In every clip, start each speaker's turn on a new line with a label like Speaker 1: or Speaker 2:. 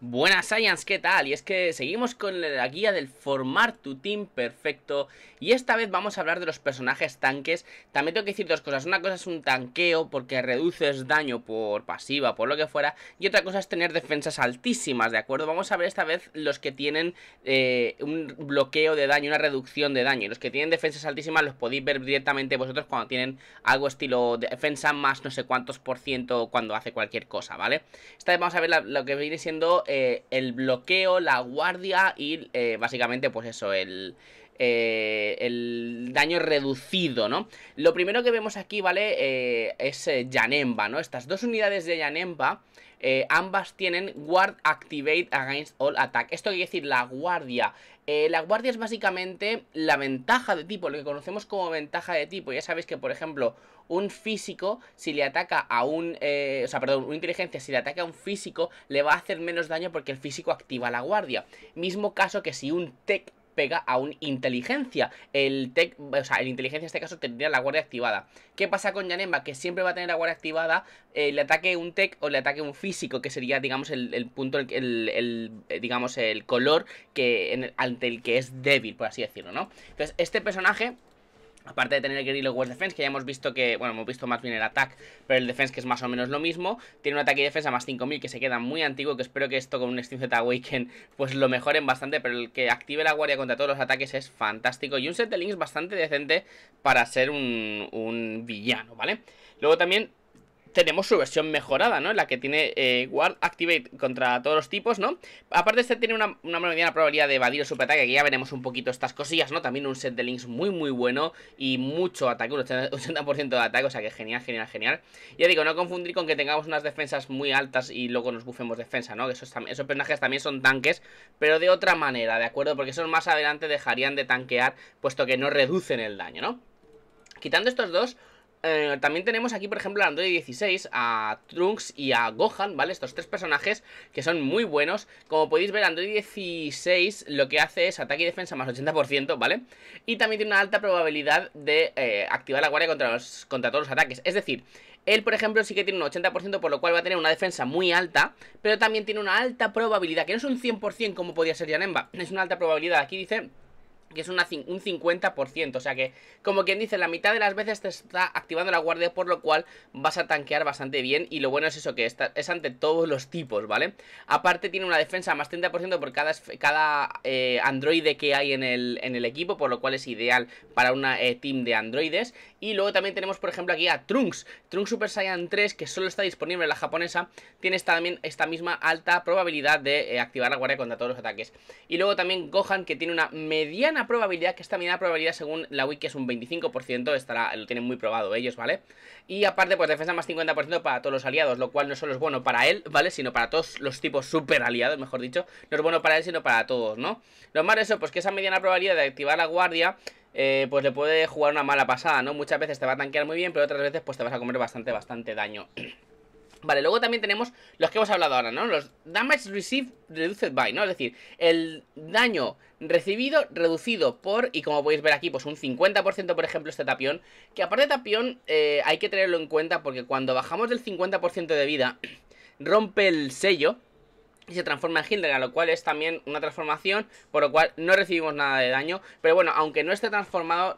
Speaker 1: Buenas Science, ¿qué tal? Y es que seguimos con la guía del formar tu team perfecto y esta vez vamos a hablar de los personajes tanques. También tengo que decir dos cosas, una cosa es un tanqueo porque reduces daño por pasiva, por lo que fuera, y otra cosa es tener defensas altísimas, ¿de acuerdo? Vamos a ver esta vez los que tienen eh, un bloqueo de daño, una reducción de daño, y los que tienen defensas altísimas los podéis ver directamente vosotros cuando tienen algo estilo defensa más no sé cuántos por ciento cuando hace cualquier cosa, ¿vale? Esta vez vamos a ver lo que viene siendo eh, el bloqueo, la guardia y eh, básicamente pues eso, el, eh, el daño reducido, ¿no? Lo primero que vemos aquí, ¿vale? es Yanemba, ¿no? Estas dos unidades de Yanemba... ambas tienen Guard Activate Against All Attack. Esto quiere decir la guardia. la guardia es básicamente la ventaja de tipo, lo que conocemos como ventaja de tipo. Ya sabéis que, por ejemplo, un físico, si le ataca a un. Eh, o sea, perdón, una inteligencia, si le ataca a un físico, le va a hacer menos daño porque el físico activa la guardia. Mismo caso que si un tech pega a un inteligencia. El tech, o sea, el inteligencia en este caso tendría la guardia activada. ¿Qué pasa con Yanemba? Que siempre va a tener la guardia activada, eh, le ataque un tech o le ataque un físico, que sería, digamos, el, el punto, el, el, eh, digamos, el color que, ante el que es débil, por así decirlo, ¿no? Entonces, este personaje Aparte de tener el Guerrilla West Defense, que ya hemos visto que, bueno, hemos visto más bien el attack, pero el defense que es más o menos lo mismo. Tiene un ataque y defensa más 5000 que se queda muy antiguo, que espero que esto con un Steam Z Awaken pues lo mejoren bastante, pero el que active la guardia contra todos los ataques es fantástico. Y un set de links bastante decente para ser un, un villano, ¿vale? Luego también tenemos su versión mejorada, ¿no? La que tiene Guard eh, Activate contra todos los tipos, ¿no? Aparte este tiene una, una mediana probabilidad de evadir o superataque, que ya veremos un poquito estas cosillas, ¿no? También un set de links muy muy bueno y mucho ataque, un 80% de ataque, o sea que genial, genial, genial. Ya digo, no confundir con que tengamos unas defensas muy altas y luego nos bufemos defensa, ¿no? Que esos, esos personajes también son tanques, pero de otra manera, ¿de acuerdo? Porque esos más adelante dejarían de tanquear, puesto que no reducen el daño, ¿no? Quitando estos dos... Eh, también tenemos aquí, por ejemplo, a Android 16, a Trunks y a Gohan, ¿vale? Estos tres personajes que son muy buenos. Como podéis ver, Android 16 lo que hace es ataque y defensa más 80%, ¿vale? Y también tiene una alta probabilidad de eh, activar la guardia contra, los, contra todos los ataques. Es decir, él, por ejemplo, sí que tiene un 80%, por lo cual va a tener una defensa muy alta, pero también tiene una alta probabilidad, que no es un 100% como podía ser Yanemba, es una alta probabilidad. Aquí dice que es una, un 50%, o sea que, como quien dice, la mitad de las veces te está activando la guardia, por lo cual vas a tanquear bastante bien, y lo bueno es eso, que es ante todos los tipos, ¿vale? Aparte tiene una defensa más 30% por cada, cada eh, androide que hay en el, en el, equipo, por lo cual es ideal para una eh, team de androides, y luego también tenemos, por ejemplo, aquí a Trunks, Trunks Super Saiyan 3, que solo está disponible en la japonesa, tiene esta, también esta misma alta probabilidad de eh, activar la guardia contra todos los ataques. Y luego también Gohan, que tiene una mediana probabilidad, que esta mediana probabilidad según la wiki es un 25%, estará, lo tienen muy probado ellos, ¿vale? Y aparte, pues defensa más 50% para todos los aliados, lo cual no solo es bueno para él, ¿vale? Sino para todos los tipos super aliados, mejor dicho. No es bueno para él, sino para todos, ¿no? Lo malo eso, pues que esa mediana probabilidad de activar la guardia eh, pues le puede jugar una mala pasada, ¿no? Muchas veces te va a tanquear muy bien, pero otras veces pues te vas a comer bastante, bastante daño. Vale, luego también tenemos los que hemos hablado ahora, ¿no? Los damage received reduced by, ¿no? Es decir, el daño recibido reducido por, y como podéis ver aquí, pues un 50% por ejemplo este tapión, que aparte de tapión eh, hay que tenerlo en cuenta porque cuando bajamos del 50% de vida rompe el sello y se transforma en Hildegard, lo cual es también una transformación, por lo cual no recibimos nada de daño. Pero bueno, aunque no esté transformado,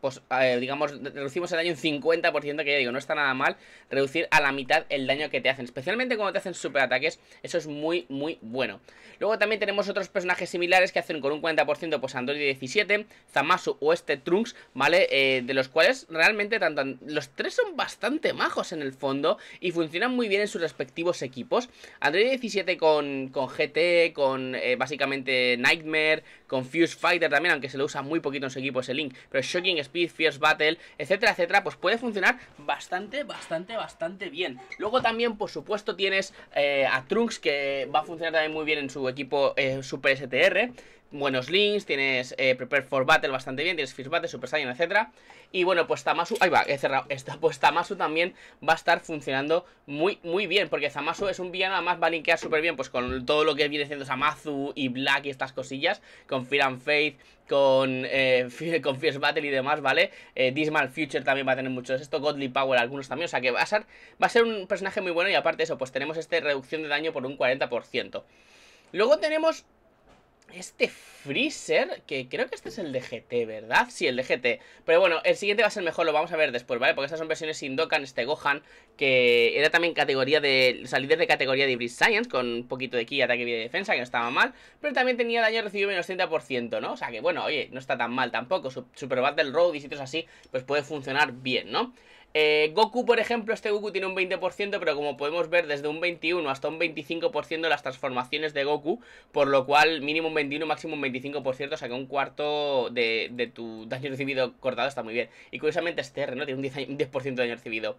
Speaker 1: pues eh, digamos, reducimos el daño un 50%, que ya digo, no está nada mal reducir a la mitad el daño que te hacen. Especialmente cuando te hacen superataques, eso es muy, muy bueno. Luego también tenemos otros personajes similares que hacen con un 40%, pues Android 17, Zamasu o este Trunks, ¿vale? Eh, de los cuales realmente los tres son bastante majos en el fondo y funcionan muy bien en sus respectivos equipos. Android 17 con con, GT, con eh, básicamente Nightmare, con Fuse Fighter también, aunque se lo usa muy poquito en su equipo ese link, pero Shocking Speed, Fierce Battle, etcétera, etcétera, pues puede funcionar bastante, bastante, bastante bien. Luego también, por supuesto, tienes eh, a Trunks, que va a funcionar también muy bien en su equipo eh, Super STR, buenos links, tienes Prepare for Battle bastante bien, tienes Fierce Battle, Super Saiyan, etcétera. Y bueno, pues Tamasu, ahí va, he cerrado esta, pues Tamasu también va a estar funcionando muy, muy bien, porque Zamasu es un villano, además va a linkear súper bien, pues con todo lo que viene siendo Samazu y Black y estas cosillas, con Fear and Faith, con, eh, Fierce Battle y demás, ¿vale? Dismal eh, Future también va a tener muchos esto, Godly Power algunos también, o sea que va a ser, va a ser un personaje muy bueno y aparte de eso, pues tenemos este reducción de daño por un 40%. Luego tenemos este Freezer, que creo que este es el de GT, ¿verdad? Sí, el de GT. Pero bueno, el siguiente va a ser mejor, lo vamos a ver después, ¿vale? Porque estas son versiones sin Dokkan, este Gohan, que era también categoría de... O sea, de categoría de Hybrid Science, con un poquito de ki, ataque y defensa, que no estaba mal. Pero también tenía daño recibido menos 30%, ¿no? O sea que, bueno, oye, no está tan mal tampoco. Super Battle Road y sitios así, pues puede funcionar bien, ¿no? Eh, Goku, por ejemplo, este Goku tiene un 20%, pero como podemos ver, desde un 21 hasta un 25% las transformaciones de Goku, por lo cual mínimo un 21, máximo un 25%, o sea que un cuarto de, de tu daño recibido cortado está muy bien. Y curiosamente este R, ¿no? Tiene un 10%, de daño recibido.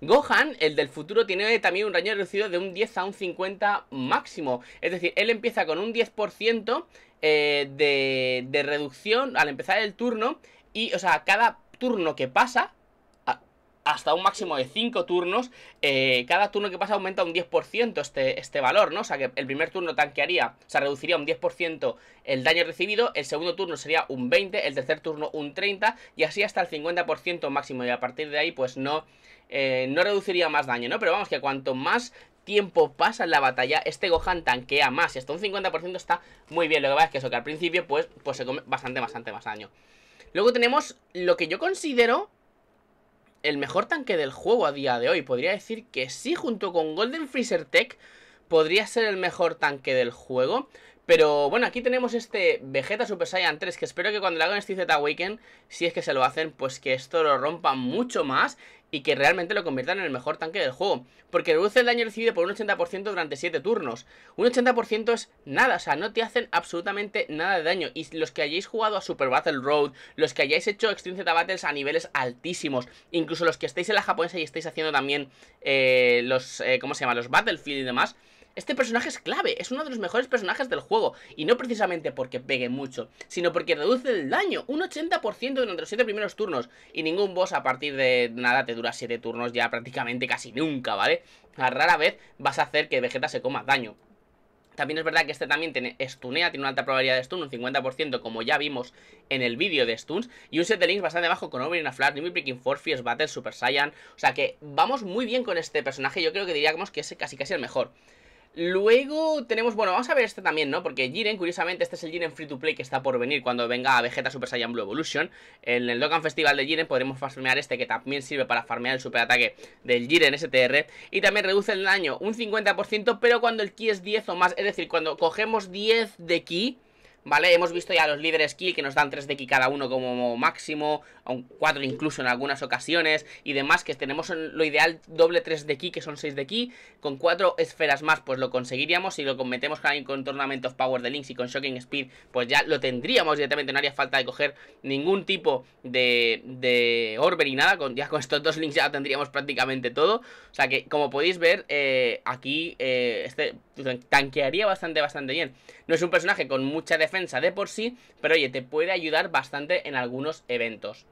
Speaker 1: Gohan, el del futuro, tiene también un daño reducido de un 10 a un 50 máximo. Es decir, él empieza con un 10% eh, de, de reducción al empezar el turno. Y, o sea, cada turno que pasa, hasta un máximo de 5 turnos. Eh, cada turno que pasa aumenta un 10% este, este valor, ¿no? O sea que el primer turno tanquearía, o sea, reduciría un 10% el daño recibido, el segundo turno sería un 20%, el tercer turno un 30% y así hasta el 50% máximo. Y a partir de ahí, pues no, eh, no reduciría más daño, ¿no? Pero vamos, que cuanto más tiempo pasa en la batalla, este Gohan tanquea más. Y hasta un 50% está muy bien. Lo que pasa es que eso, que al principio, pues, pues se come bastante, bastante más daño. Luego tenemos lo que yo considero el mejor tanque del juego a día de hoy. Podría decir que sí, junto con Golden Freezer Tech, podría ser el mejor tanque del juego. Pero bueno, aquí tenemos este Vegeta Super Saiyan 3, que espero que cuando le hagan este Z Awaken, si es que se lo hacen, pues que esto lo rompa mucho más y que realmente lo conviertan en el mejor tanque del juego. Porque reduce el daño recibido por un 80% durante 7 turnos. Un 80% es nada, o sea, no te hacen absolutamente nada de daño. Y los que hayáis jugado a Super Battle Road, los que hayáis hecho Extreme Z Battles a niveles altísimos, incluso los que estáis en la japonesa y estáis haciendo también eh, los, eh, ¿cómo se llama? Los Battlefield y demás este personaje es clave, es uno de los mejores personajes del juego, y no precisamente porque pegue mucho, sino porque reduce el daño, un 80% durante los 7 primeros turnos, y ningún boss a partir de nada te dura 7 turnos ya prácticamente casi nunca, ¿vale? A rara vez vas a hacer que Vegeta se coma daño. También es verdad que este también tiene stunea, tiene una alta probabilidad de stun, un 50%, como ya vimos en el vídeo de stuns, y un set de links bastante bajo con a Flash, Nimble Breaking Force, Fierce Battle, Super Saiyan, o sea que vamos muy bien con este personaje, yo creo que diríamos que es casi casi el mejor. Luego tenemos, bueno, vamos a ver este también, ¿no? Porque Jiren, curiosamente, este es el Jiren Free to Play que está por venir cuando venga Vegeta Super Saiyan Blue Evolution. En el Dokkan Festival de Jiren podremos farmear este que también sirve para farmear el superataque del Jiren STR. Y también reduce el daño un 50%, pero cuando el ki es 10 o más, es decir, cuando cogemos 10 de ki ¿vale? Hemos visto ya los líderes kill que nos dan 3 de ki cada uno como máximo, 4 incluso en algunas ocasiones y demás, que tenemos lo ideal doble 3 de ki, que son 6 de ki, con 4 esferas más, pues lo conseguiríamos, si lo cometemos con Tournament of Power de Links y con Shocking Speed, pues ya lo tendríamos directamente, no haría falta de coger ningún tipo de, de orbe ni nada, con, ya con estos dos links ya tendríamos prácticamente todo, o sea que como podéis ver, eh, aquí eh, este tanquearía bastante, bastante bien, no es un personaje con mucha de defensa de por sí, pero oye, te puede ayudar bastante en algunos eventos.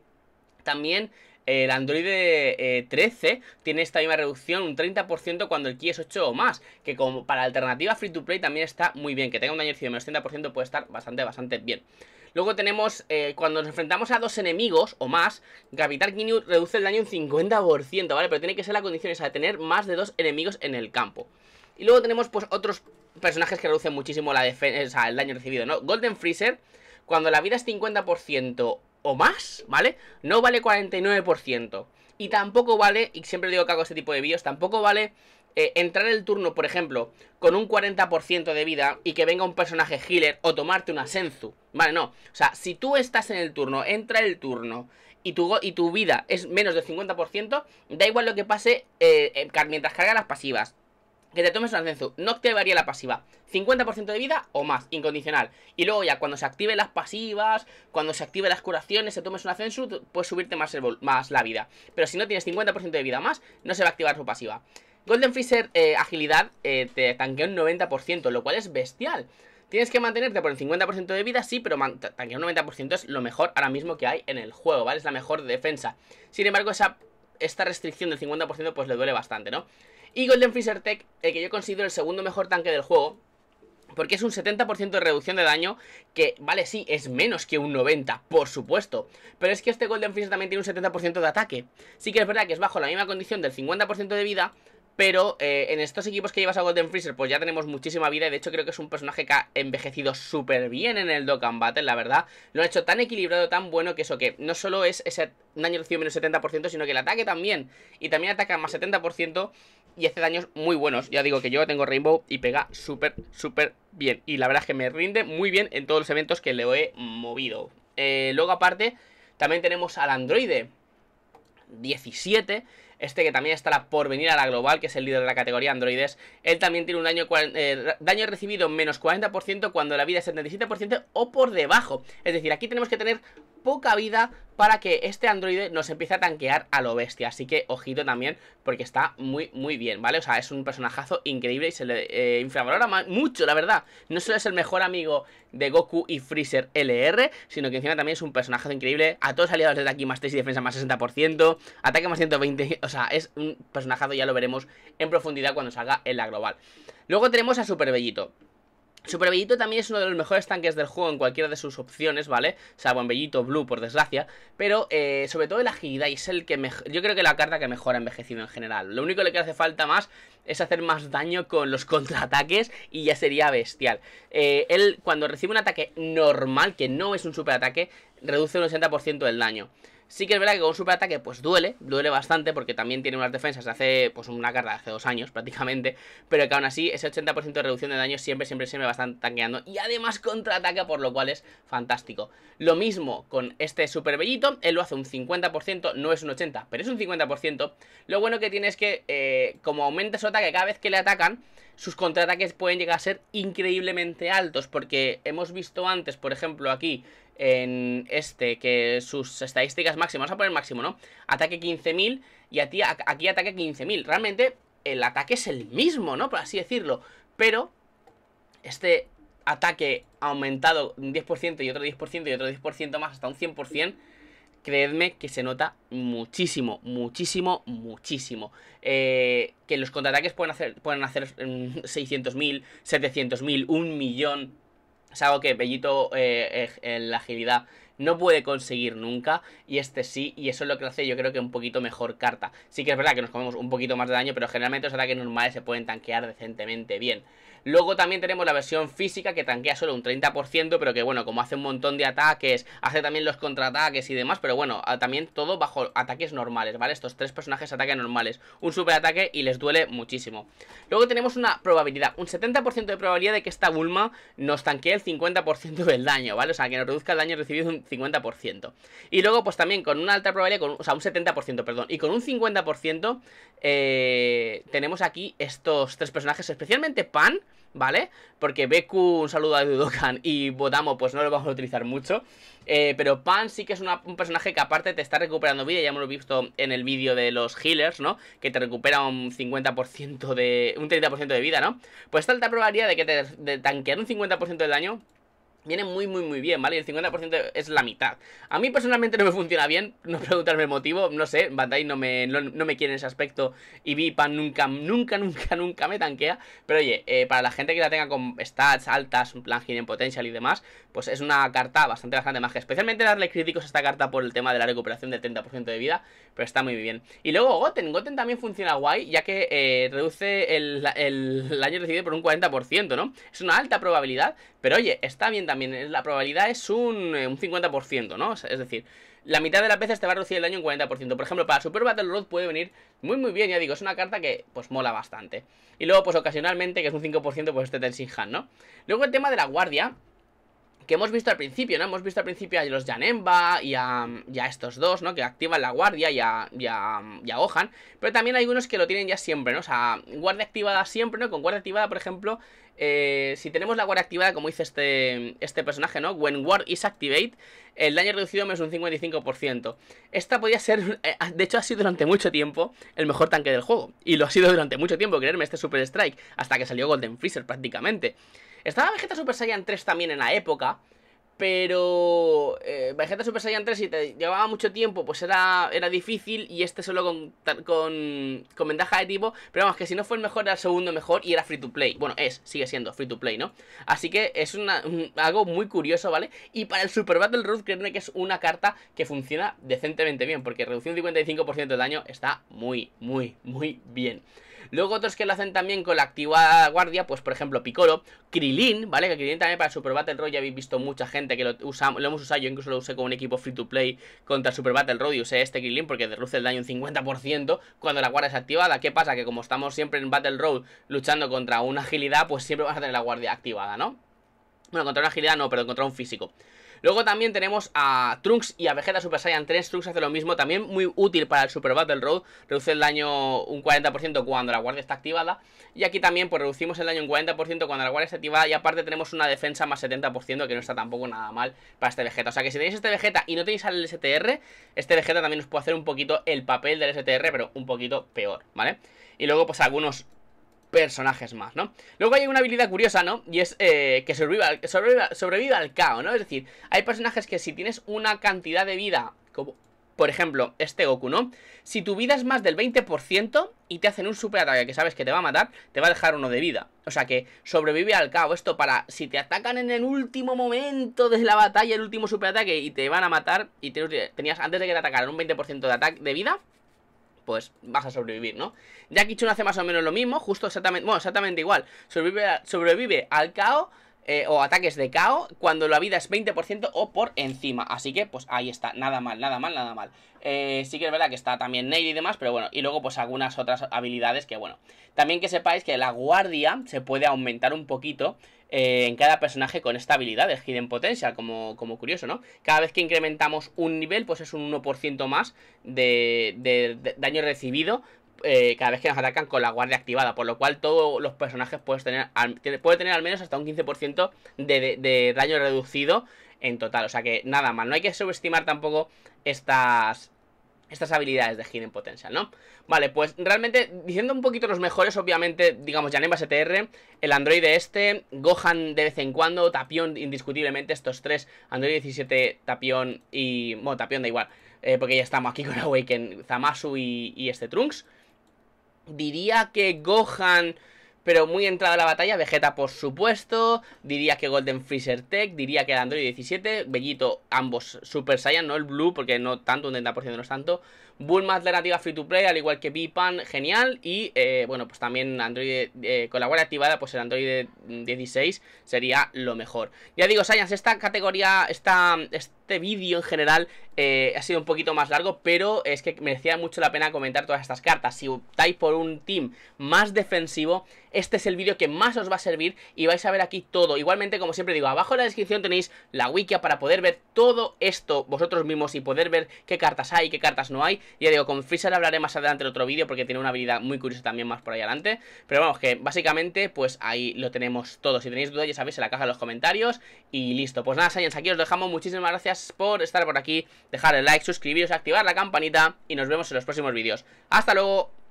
Speaker 1: También eh, el Android 13 eh, tiene esta misma reducción, un 30% cuando el Key es 8 o más, que como para alternativa free to play también está muy bien, que tenga un daño de menos 30% puede estar bastante, bastante bien. Luego tenemos, eh, cuando nos enfrentamos a dos enemigos o más, Capital Ginyu reduce el daño un 50%, ¿vale? Pero tiene que ser la condición esa de tener más de dos enemigos en el campo. Y luego tenemos pues otros personajes que reducen muchísimo la defensa el daño recibido, ¿no? Golden Freezer, cuando la vida es 50% o más, ¿vale? No vale 49%. Y tampoco vale, y siempre digo que hago este tipo de vídeos, tampoco vale eh, entrar el turno, por ejemplo, con un 40% de vida y que venga un personaje healer o tomarte una Senzu. Vale, no. O sea, si tú estás en el turno, entra el turno y tu, y tu vida es menos del 50%, da igual lo que pase eh, eh, mientras carga las pasivas que te tomes un ascenso no activaría la pasiva. 50% de vida o más, incondicional. Y luego ya, cuando se activen las pasivas, cuando se activen las curaciones, se tomes un ascenso puedes subirte más, más la vida. Pero si no tienes 50% de vida más, no se va a activar su pasiva. Golden Freezer eh, agilidad eh, te tanquea un 90%, lo cual es bestial. Tienes que mantenerte por el 50% de vida, sí, pero tanquear un 90% es lo mejor ahora mismo que hay en el juego, ¿vale? Es la mejor defensa. Sin embargo, esa esta restricción del 50% pues le duele bastante, ¿no? Y Golden Freezer Tech, el que yo considero el segundo mejor tanque del juego, porque es un 70% de reducción de daño, que vale, sí, es menos que un 90%, por supuesto. Pero es que este Golden Freezer también tiene un 70% de ataque. Sí que es verdad que es bajo la misma condición del 50% de vida, pero eh, en estos equipos que llevas a Golden Freezer, pues ya tenemos muchísima vida. Y de hecho, creo que es un personaje que ha envejecido súper bien en el Dokkan Battle, la verdad. Lo ha hecho tan equilibrado, tan bueno que eso, que no solo es ese daño recibido menos 70%, sino que el ataque también. Y también ataca más 70% y hace daños muy buenos. Ya digo que yo tengo Rainbow y pega súper, súper bien. Y la verdad es que me rinde muy bien en todos los eventos que le he movido. Eh, luego, aparte, también tenemos al androide 17 este que también estará por venir a la global, que es el líder de la categoría androides, él también tiene un daño, eh, daño recibido menos 40% cuando la vida es 77% o por debajo. Es decir, aquí tenemos que tener poca vida para que este androide nos empiece a tanquear a lo bestia. Así que ojito también, porque está muy, muy bien, ¿vale? O sea, es un personajazo increíble y se le eh, infravalora mucho, la verdad. No solo es el mejor amigo de Goku y Freezer LR, sino que encima también es un personajazo increíble. A todos aliados de aquí, más 3 y defensa más 60%, ataque más 120, o sea, es un personajazo, ya lo veremos en profundidad cuando salga en la global. Luego tenemos a Super Bellito. Superbellito también es uno de los mejores tanques del juego en cualquiera de sus opciones, ¿vale? sea, Buen Bellito Blue, por desgracia. Pero eh, sobre todo el agilidad y es el que... Yo creo que la carta que mejora envejecido en general. Lo único que hace falta más es hacer más daño con los contraataques y ya sería bestial. Eh, él cuando recibe un ataque normal, que no es un superataque, reduce un 80% del daño. Sí que es verdad que con superataque pues duele, duele bastante porque también tiene unas defensas hace pues una carga de hace dos años prácticamente, pero que aún así ese 80% de reducción de daño siempre, siempre, siempre va a tanqueando y además contraataca por lo cual es fantástico. Lo mismo con este superbellito él lo hace un 50%, no es un 80%, pero es un 50%. Lo bueno que tiene es que eh, como aumenta su ataque cada vez que le atacan, sus contraataques pueden llegar a ser increíblemente altos porque hemos visto antes, por ejemplo aquí, en este, que sus estadísticas máximas, vamos a poner máximo, ¿no? Ataque 15.000 y aquí ataque 15.000. Realmente el ataque es el mismo, ¿no? Por así decirlo. Pero este ataque ha aumentado un 10% y otro 10% y otro 10% más hasta un 100%, creedme que se nota muchísimo, muchísimo, muchísimo. Eh, que los contraataques pueden hacer, pueden hacer 600.000, mm, 700.000, un millón es algo que Bellito en eh, eh, la agilidad no puede conseguir nunca y este sí, y eso es lo que hace yo creo que un poquito mejor carta. Sí que es verdad que nos comemos un poquito más de daño, pero generalmente los que normales se pueden tanquear decentemente bien. Luego también tenemos la versión física que tanquea solo un 30%, pero que bueno, como hace un montón de ataques, hace también los contraataques y demás, pero bueno, también todo bajo ataques normales, ¿vale? Estos tres personajes ataques normales, un superataque ataque y les duele muchísimo. Luego tenemos una probabilidad, un 70% de probabilidad de que esta Bulma nos tanquee el 50% del daño, ¿vale? O sea, que nos reduzca el daño recibido un 50%. Y luego pues también con una alta probabilidad, o sea, un 70%, perdón, y con un 50% eh, tenemos aquí estos tres personajes, especialmente Pan, ¿vale? Porque Beku, un saludo a Dudokan y Bodamo, pues no lo vamos a utilizar mucho. Eh, pero Pan sí que es un personaje que aparte te está recuperando vida, ya hemos visto en el vídeo de los healers, ¿no? Que te recupera un 50% de... un 30% de vida, ¿no? Pues tal te aprobaría de que te de tanquear un 50% de daño Viene muy, muy, muy bien, ¿vale? el 50% es la mitad. A mí personalmente no me funciona bien, no preguntarme el motivo, no sé, Bandai no me, no, me quiere en ese aspecto y Vipan nunca, nunca, nunca, nunca me tanquea. Pero oye, eh, para la gente que la tenga con stats altas, un plan en Potential y demás, pues es una carta bastante, bastante magia. Especialmente darle críticos a esta carta por el tema de la recuperación del 30% de vida, pero está muy bien. Y luego Goten, Goten también funciona guay, ya que eh, reduce el, el, el, daño recibido por un 40%, ¿no? Es una alta probabilidad, pero oye, está bien también también eh, la probabilidad es un, 50%, eh, ¿no? es decir, la mitad de las veces te va a reducir el daño un 40%. Por ejemplo, para Super Battle Road puede venir muy muy bien, ya digo, es una carta que pues mola bastante. Y luego, pues ocasionalmente, que es un 5%, pues este Tenshinhan, ¿no? Luego el tema de la guardia, que hemos visto al principio, ¿no? Hemos visto al principio a los Janemba y a, estos dos, ¿no? Que activan la guardia y a, y, Pero también hay unos que lo tienen ya siempre, ¿no? O sea, guardia activada siempre, ¿no? Con guardia activada, por ejemplo, eh, si tenemos la guardia activada, como dice este, este personaje, ¿no? When Ward is activate, el daño reducido es un 55%. Esta podía ser, eh, de hecho ha sido durante mucho tiempo el mejor tanque del juego. Y lo ha sido durante mucho tiempo, creerme, este Super Strike, hasta que salió Golden Freezer prácticamente. Estaba Vegeta Super Saiyan 3 también en la época. Pero eh, Vegeta Super Saiyan 3, si te llevaba mucho tiempo, pues era, era difícil. Y este solo con, con, ventaja de tipo. Pero vamos, que si no fue el mejor, era el segundo mejor y era free to play. Bueno, es, sigue siendo free to play, ¿no? Así que es un, algo muy curioso, ¿vale? Y para el Super Battle Road, créeme que es una carta que funciona decentemente bien. Porque reducción 55% de daño está muy, muy, muy bien. Luego otros que lo hacen también con la activada guardia, pues por ejemplo Piccolo, Krilin, ¿vale? Que Krilin también para Super Battle Royale ya habéis visto mucha gente que lo, usa, lo hemos usado, yo incluso lo usé como un equipo free to play contra Super Battle Royale, usé este Krilin porque reduce el daño un 50% cuando la guardia es activada. ¿Qué pasa? Que como estamos siempre en Battle Royale luchando contra una agilidad, pues siempre vas a tener la guardia activada, ¿no? Bueno, contra una agilidad no, pero contra un físico. Luego también tenemos a Trunks y a Vegeta Super Saiyan 3. Trunks hace lo mismo, también muy útil para el Super Battle Road. Reduce el daño un 40% cuando la guardia está activada. Y aquí también pues reducimos el daño un 40% cuando la guardia está activada. Y aparte tenemos una defensa más 70% que no está tampoco nada mal para este Vegeta. O sea que si tenéis este Vegeta y no tenéis al STR, este Vegeta también os puede hacer un poquito el papel del STR, pero un poquito peor, ¿vale? Y luego pues algunos personajes más, ¿no? Luego hay una habilidad curiosa, ¿no? Y es eh, que sobreviva, al caos, ¿no? Es decir, hay personajes que si tienes una cantidad de vida, como por ejemplo, este Goku, ¿no? Si tu vida es más del 20% y te hacen un superataque que sabes que te va a matar, te va a dejar uno de vida. O sea que sobrevive al caos. Esto para si te atacan en el último momento de la batalla, el último superataque y te van a matar y tenías antes de que te atacaran un 20% de, ataque de vida, pues vas a sobrevivir, ¿no? Jackie Chun hace más o menos lo mismo, justo exactamente, bueno, exactamente igual. Sobrevive, sobrevive al caos eh, o ataques de caos cuando la vida es 20% o por encima. Así que, pues ahí está, nada mal, nada mal, nada mal. Eh, sí que es verdad que está también Nail y demás, pero bueno, y luego pues algunas otras habilidades que bueno. También que sepáis que la guardia se puede aumentar un poquito eh, en cada personaje con esta habilidad de Hidden Potential, como, como curioso, ¿no? Cada vez que incrementamos un nivel, pues es un 1% más de, daño recibido eh, cada vez que nos atacan con la guardia activada, por lo cual todos los personajes puedes tener al, puede tener al menos hasta un 15% de, daño reducido en total. O sea que nada mal, no hay que subestimar tampoco estas... Estas habilidades de Hidden Potential, ¿no? Vale, pues realmente, diciendo un poquito los mejores, obviamente, digamos, Janemba STR, el androide este, Gohan de vez en cuando, Tapión indiscutiblemente, estos tres, Android 17, Tapión y... bueno, Tapion da igual, eh, porque ya estamos aquí con Awaken, Zamasu y este Trunks. Diría que Gohan, pero muy entrada la batalla. Vegeta, por supuesto. Diría que Golden Freezer Tech. Diría que el Android 17. Bellito, ambos Super Saiyan, no el Blue, porque no tanto, un 30% no es tanto. Bulma alternativa free to play, al igual que Bipan genial. Y eh, bueno, pues también Android eh, con la guardia activada, pues el Android 16 sería lo mejor. Ya digo, Sayans, esta categoría, este vídeo en general eh, ha sido un poquito más largo, pero es que merecía mucho la pena comentar todas estas cartas. Si optáis por un team más defensivo, este es el vídeo que más os va a servir y vais a ver aquí todo. Igualmente, como siempre digo, abajo en la descripción tenéis la wiki para poder ver todo esto vosotros mismos y poder ver qué cartas hay, qué cartas no hay. Ya digo, con Freezer hablaré más adelante en otro vídeo porque tiene una habilidad muy curiosa también más por ahí adelante. Pero vamos, que básicamente pues ahí lo tenemos todo. Si tenéis dudas ya sabéis en la caja de los comentarios y listo. Pues nada, Saiyans, aquí os dejamos. Muchísimas gracias por estar por aquí. Dejar el like, suscribiros, activar la campanita y nos vemos en los próximos vídeos. ¡Hasta luego!